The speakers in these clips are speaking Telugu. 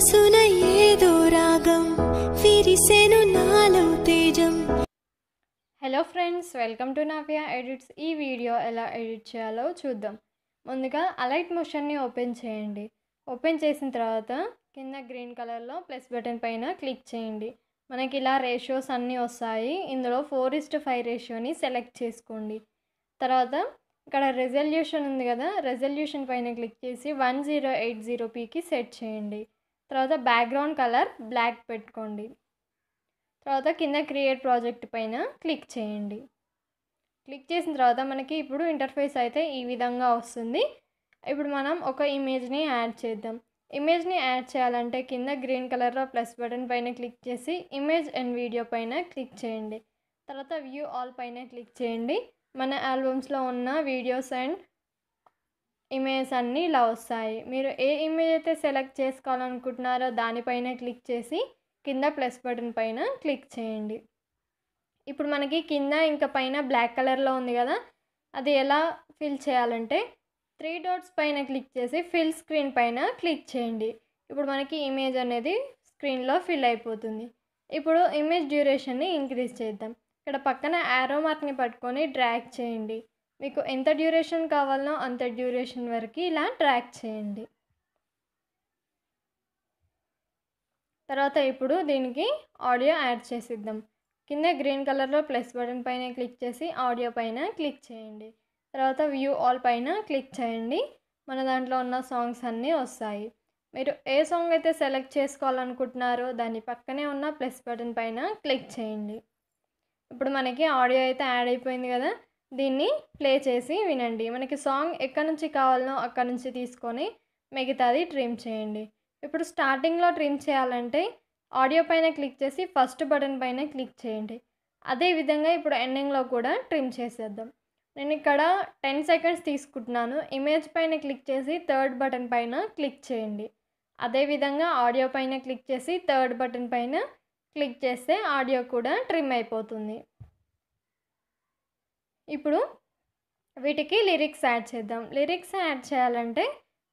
మనసున ఏదో రాగం విరిసెను నాలో తేజం hello friends welcome to Navya edits ఈ వీడియో ఎలా ఎడిట్ చేయాలో చూద్దాం ముందుగా అలైట్ మోషన్ని ఓపెన్ చేయండి ఓపెన్ చేసిన తర్వాత కింద గ్రీన్ కలర్లో ప్లస్ బటన్ పైన క్లిక్ చేయండి మనకి ఇలా రేషియోస్ అన్నీ వస్తాయి ఇందులో ఫోర్ ఇస్ట్ ఫైవ్ రేషియోని సెలెక్ట్ చేసుకోండి తర్వాత ఇక్కడ రెజల్యూషన్ ఉంది కదా రెజల్యూషన్ పైన క్లిక్ చేసి వన్ జీరో ఎయిట్ జీరో పీకి సెట్ చేయండి తర్వాత బ్యాక్గ్రౌండ్ కలర్ బ్లాక్ పెట్టుకోండి తర్వాత కింద క్రియేట్ ప్రాజెక్ట్ పైన క్లిక్ చేయండి క్లిక్ చేసిన తర్వాత మనకి ఇప్పుడు ఇంటర్ఫేస్ అయితే ఈ విధంగా వస్తుంది ఇప్పుడు మనం ఒక ఇమేజ్ని యాడ్ చేద్దాం ఇమేజ్ని యాడ్ చేయాలంటే కింద గ్రీన్ కలర్లో ప్లస్ బటన్ పైన క్లిక్ చేసి ఇమేజ్ అండ్ వీడియో పైన క్లిక్ చేయండి తర్వాత వ్యూ ఆల్ పైన క్లిక్ చేయండి మన ఆల్బమ్స్లో ఉన్న వీడియోస్ అండ్ ఇమేజ్ అన్నీ ఇలా వస్తాయి మీరు ఏ ఇమేజ్ అయితే సెలెక్ట్ చేసుకోవాలనుకుంటున్నారో దానిపైన క్లిక్ చేసి కింద ప్లస్ బటన్ పైన క్లిక్ చేయండి ఇప్పుడు మనకి కింద ఇంకా పైన బ్లాక్ కలర్లో ఉంది కదా అది ఎలా ఫిల్ చేయాలంటే త్రీ డాట్స్ పైన క్లిక్ చేసి ఫిల్ స్క్రీన్ పైన క్లిక్ చేయండి ఇప్పుడు మనకి ఇమేజ్ అనేది స్క్రీన్లో ఫిల్ అయిపోతుంది ఇప్పుడు ఇమేజ్ డ్యూరేషన్ని ఇంక్రీజ్ చేద్దాం ఇక్కడ పక్కన యారో మార్క్ని పట్టుకొని డ్రాక్ చేయండి మీకు ఎంత డ్యూరేషన్ కావాలనో అంత డ్యూరేషన్ వరకు ఇలా ట్రాక్ చేయండి తర్వాత ఇప్పుడు దీనికి ఆడియో యాడ్ చేసిద్దాం కింద గ్రీన్ కలర్లో ప్లస్ బటన్ పైన క్లిక్ చేసి ఆడియో పైన క్లిక్ చేయండి తర్వాత వ్యూ ఆల్ పైన క్లిక్ చేయండి మన దాంట్లో ఉన్న సాంగ్స్ అన్నీ వస్తాయి మీరు ఏ సాంగ్ అయితే సెలెక్ట్ చేసుకోవాలనుకుంటున్నారో దాని పక్కనే ఉన్న ప్లస్ బటన్ పైన క్లిక్ చేయండి ఇప్పుడు మనకి ఆడియో అయితే యాడ్ అయిపోయింది కదా దీన్ని ప్లే చేసి వినండి మనకి సాంగ్ ఎక్కడి నుంచి కావాలనో అక్కడి నుంచి తీసుకొని మిగతాది ట్రిమ్ చేయండి ఇప్పుడు స్టార్టింగ్లో ట్రిమ్ చేయాలంటే ఆడియో పైన క్లిక్ చేసి ఫస్ట్ బటన్ పైన క్లిక్ చేయండి అదేవిధంగా ఇప్పుడు ఎండింగ్లో కూడా ట్రిమ్ చేసేద్దాం నేను ఇక్కడ టెన్ సెకండ్స్ తీసుకుంటున్నాను ఇమేజ్ పైన క్లిక్ చేసి థర్డ్ బటన్ పైన క్లిక్ చేయండి అదేవిధంగా ఆడియో పైన క్లిక్ చేసి థర్డ్ బటన్ పైన క్లిక్ చేస్తే ఆడియో కూడా ట్రిమ్ అయిపోతుంది ఇప్పుడు వీటికి లిరిక్స్ యాడ్ చేద్దాం లిరిక్స్ యాడ్ చేయాలంటే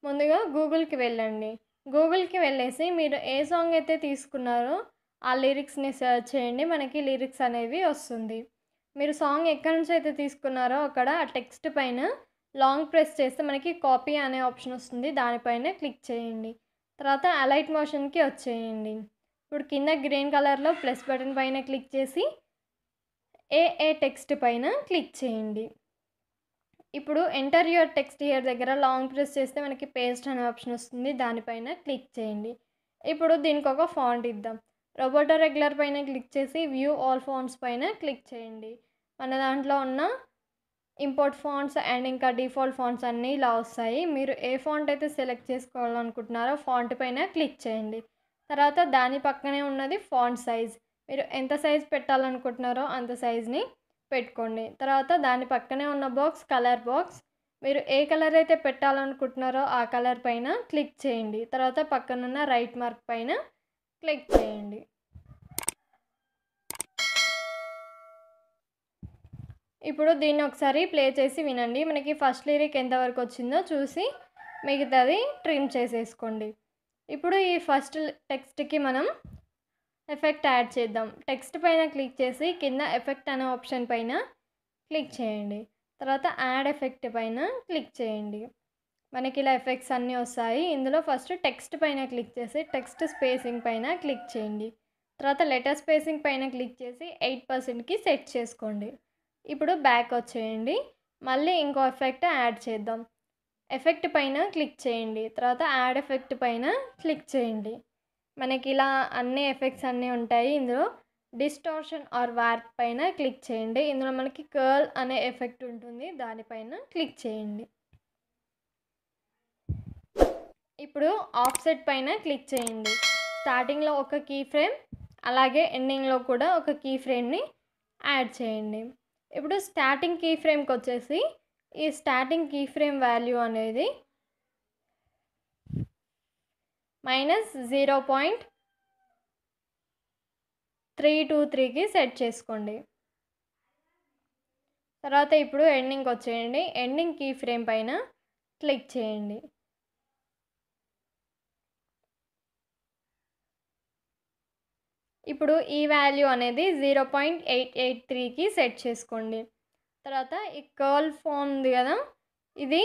ముందుగా గూగుల్కి వెళ్ళండి గూగుల్కి వెళ్ళేసి మీరు ఏ సాంగ్ అయితే తీసుకున్నారో ఆ లిరిక్స్ని సెర్చ్ చేయండి మనకి లిరిక్స్ అనేవి వస్తుంది మీరు సాంగ్ ఎక్కడి నుంచి అయితే తీసుకున్నారో అక్కడ ఆ టెక్స్ట్ పైన లాంగ్ ప్రెస్ చేస్తే మనకి కాపీ అనే ఆప్షన్ వస్తుంది దానిపైన క్లిక్ చేయండి తర్వాత అలైట్ మోషన్కి వచ్చేయండి ఇప్పుడు కింద గ్రీన్ కలర్లో ప్లస్ బటన్ పైన క్లిక్ చేసి ఏఏ టెక్స్ట్ పైన క్లిక్ చేయండి ఇప్పుడు ఎంటర్ యువర్ టెక్స్ట్ ఇయర్ దగ్గర లాంగ్ ప్రెస్ చేస్తే మనకి పేస్ట్ అనే ఆప్షన్ వస్తుంది దానిపైన క్లిక్ చేయండి ఇప్పుడు దీనికి ఒక ఫాంట్ ఇద్దాం రోబోటో రెగ్యులర్ పైన క్లిక్ చేసి వ్యూ ఆల్ ఫాంట్స్ పైన క్లిక్ చేయండి మన దాంట్లో ఉన్న ఇంపోర్ట్ ఫాంట్స్ అండ్ ఇంకా డిఫాల్ట్ ఫాంట్స్ అన్నీ ఇలా వస్తాయి మీరు ఏ ఫాంట్ అయితే సెలెక్ట్ చేసుకోవాలనుకుంటున్నారో ఫాంట్ పైన క్లిక్ చేయండి తర్వాత దాని పక్కనే ఉన్నది ఫాంట్ సైజ్ మీరు ఎంత సైజ్ పెట్టాలనుకుంటున్నారో అంత సైజ్ని పెట్టుకోండి తర్వాత దాని పక్కనే ఉన్న బాక్స్ కలర్ బాక్స్ మీరు ఏ కలర్ అయితే పెట్టాలనుకుంటున్నారో ఆ కలర్ పైన క్లిక్ చేయండి తర్వాత పక్కనున్న రైట్ మార్క్ పైన క్లిక్ చేయండి ఇప్పుడు దీన్ని ఒకసారి ప్లే చేసి వినండి మనకి ఫస్ట్ లిరిక్ ఎంతవరకు వచ్చిందో చూసి మిగతాది ట్రిమ్ చేసేసుకోండి ఇప్పుడు ఈ ఫస్ట్ టెక్స్ట్కి మనం ఎఫెక్ట్ యాడ్ చేద్దాం టెక్స్ట్ పైన క్లిక్ చేసి కింద ఎఫెక్ట్ అనే ఆప్షన్ పైన క్లిక్ చేయండి తర్వాత యాడ్ ఎఫెక్ట్ పైన క్లిక్ చేయండి మనకి ఇలా ఎఫెక్ట్స్ అన్నీ వస్తాయి ఇందులో ఫస్ట్ టెక్స్ట్ పైన క్లిక్ చేసి టెక్స్ట్ స్పేసింగ్ పైన క్లిక్ చేయండి తర్వాత లెటర్ స్పేసింగ్ పైన క్లిక్ చేసి ఎయిట్ పర్సెంట్కి సెట్ చేసుకోండి ఇప్పుడు బ్యాక్ వచ్చేయండి మళ్ళీ ఇంకో ఎఫెక్ట్ యాడ్ చేద్దాం ఎఫెక్ట్ పైన క్లిక్ చేయండి తర్వాత యాడ్ ఎఫెక్ట్ పైన క్లిక్ చేయండి మనకి ఇలా అన్ని ఎఫెక్ట్స్ అన్నీ ఉంటాయి ఇందులో డిస్టార్షన్ ఆర్ వార్ప్ పైన క్లిక్ చేయండి ఇందులో మనకి కర్ల్ అనే ఎఫెక్ట్ ఉంటుంది దానిపైన క్లిక్ చేయండి ఇప్పుడు ఆఫ్సెట్ పైన క్లిక్ చేయండి స్టార్టింగ్లో ఒక కీ ఫ్రేమ్ అలాగే ఎండింగ్లో కూడా ఒక కీ ఫ్రేమ్ని యాడ్ చేయండి ఇప్పుడు స్టార్టింగ్ కీ ఫ్రేమ్కి వచ్చేసి ఈ స్టార్టింగ్ కీ ఫ్రేమ్ వాల్యూ అనేది minus zero point three two త్రీకి సెట్ చేసుకోండి తర్వాత ఇప్పుడు ఎండింగ్కి వచ్చేయండి ఎండింగ్ కీ ఫ్రేమ్ పైన క్లిక్ చేయండి ఇప్పుడు ఈ వాల్యూ అనేది జీరో పాయింట్ ఎయిట్ ఎయిట్ త్రీకి సెట్ చేసుకోండి తర్వాత ఈ కర్ల్ ఫోన్ ఉంది కదా ఇది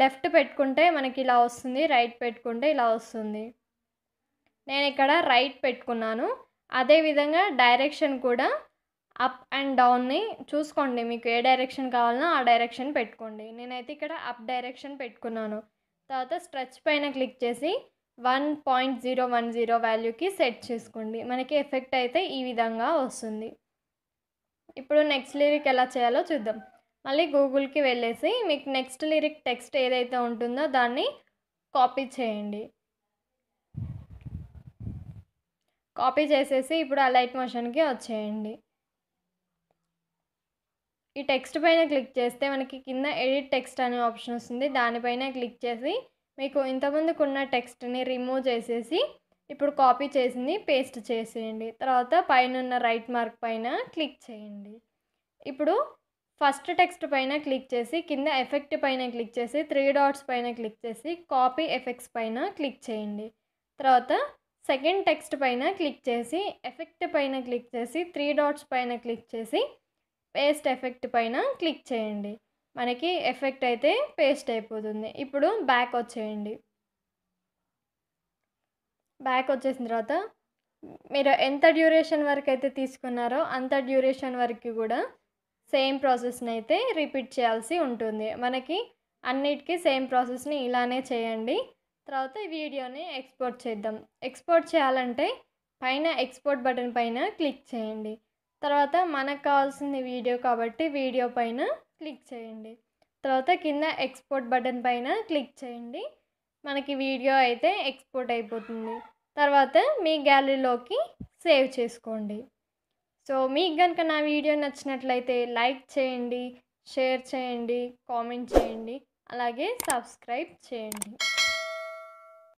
లెఫ్ట్ పెట్టుకుంటే మనకి ఇలా వస్తుంది రైట్ పెట్టుకుంటే ఇలా వస్తుంది నేను ఇక్కడ రైట్ పెట్టుకున్నాను అదేవిధంగా డైరెక్షన్ కూడా అప్ అండ్ డౌన్ని చూసుకోండి మీకు ఏ డైరెక్షన్ కావాలన్నా ఆ డైరెక్షన్ పెట్టుకోండి నేనైతే ఇక్కడ అప్ డైరెక్షన్ పెట్టుకున్నాను తర్వాత స్ట్రెచ్ పైన క్లిక్ చేసి one point zero one zero వాల్యూకి సెట్ చేసుకోండి మనకి ఎఫెక్ట్ అయితే ఈ విధంగా వస్తుంది ఇప్పుడు నెక్స్ట్ లిరిక్ ఎలా చేయాలో చూద్దాం మళ్ళీ గూగుల్కి వెళ్ళేసి మీకు నెక్స్ట్ లిరిక్ టెక్స్ట్ ఏదైతే ఉంటుందో దాన్ని కాపీ చేయండి కాపీ చేసేసి ఇప్పుడు ఆ లైట్ మోషన్కి వచ్చేయండి ఈ టెక్స్ట్ పైన క్లిక్ చేస్తే మనకి కింద ఎడిట్ టెక్స్ట్ అనే ఆప్షన్ వస్తుంది దానిపైన క్లిక్ చేసి మీకు ఇంతకుముందుకు ఉన్న టెక్స్ట్ని రిమూవ్ చేసేసి ఇప్పుడు కాపీ చేసింది పేస్ట్ చేసేయండి తర్వాత పైన ఉన్న రైట్ మార్క్ పైన క్లిక్ చేయండి ఇప్పుడు ఫస్ట్ టెక్స్ట్ పైన క్లిక్ చేసి కింద ఎఫెక్ట్ పైన క్లిక్ చేసి త్రీ డాట్స్ పైన క్లిక్ చేసి కాపీ ఎఫెక్ట్స్ పైన క్లిక్ చేయండి తర్వాత సెకండ్ టెక్స్ట్ పైన క్లిక్ చేసి ఎఫెక్ట్ పైన క్లిక్ చేసి త్రీ డాట్స్ పైన క్లిక్ చేసి పేస్ట్ ఎఫెక్ట్ పైన క్లిక్ చేయండి మనకి ఎఫెక్ట్ అయితే పేస్ట్ అయిపోతుంది ఇప్పుడు బ్యాక్ వచ్చేయండి బ్యాక్ వచ్చేసిన తర్వాత మీరు ఎంత డ్యూరేషన్ వరకు అయితే తీసుకున్నారో అంత డ్యూరేషన్ వరకు కూడా సేమ్ ప్రాసెస్ని అయితే రిపీట్ చేయాల్సి ఉంటుంది మనకి అన్నిటికీ సేమ్ ప్రాసెస్ని ఇలానే చేయండి తర్వాత ఈ వీడియోని ఎక్స్పోర్ట్ చేద్దాం ఎక్స్పోర్ట్ చేయాలంటే పైన ఎక్స్పోర్ట్ బటన్ పైన క్లిక్ చేయండి తర్వాత మనకు కావాల్సిన వీడియో కాబట్టి వీడియో పైన క్లిక్ చేయండి తర్వాత కింద ఎక్స్పోర్ట్ బటన్ పైన క్లిక్ చేయండి మనకి వీడియో అయితే ఎక్స్పోర్ట్ అయిపోతుంది తర్వాత మీ గ్యాలరీలోకి సేవ్ చేసుకోండి సో మీకు కనుక నా వీడియో నచ్చినట్లయితే లైక్ చేయండి షేర్ చేయండి కామెంట్ చేయండి అలాగే సబ్స్క్రైబ్ చేయండి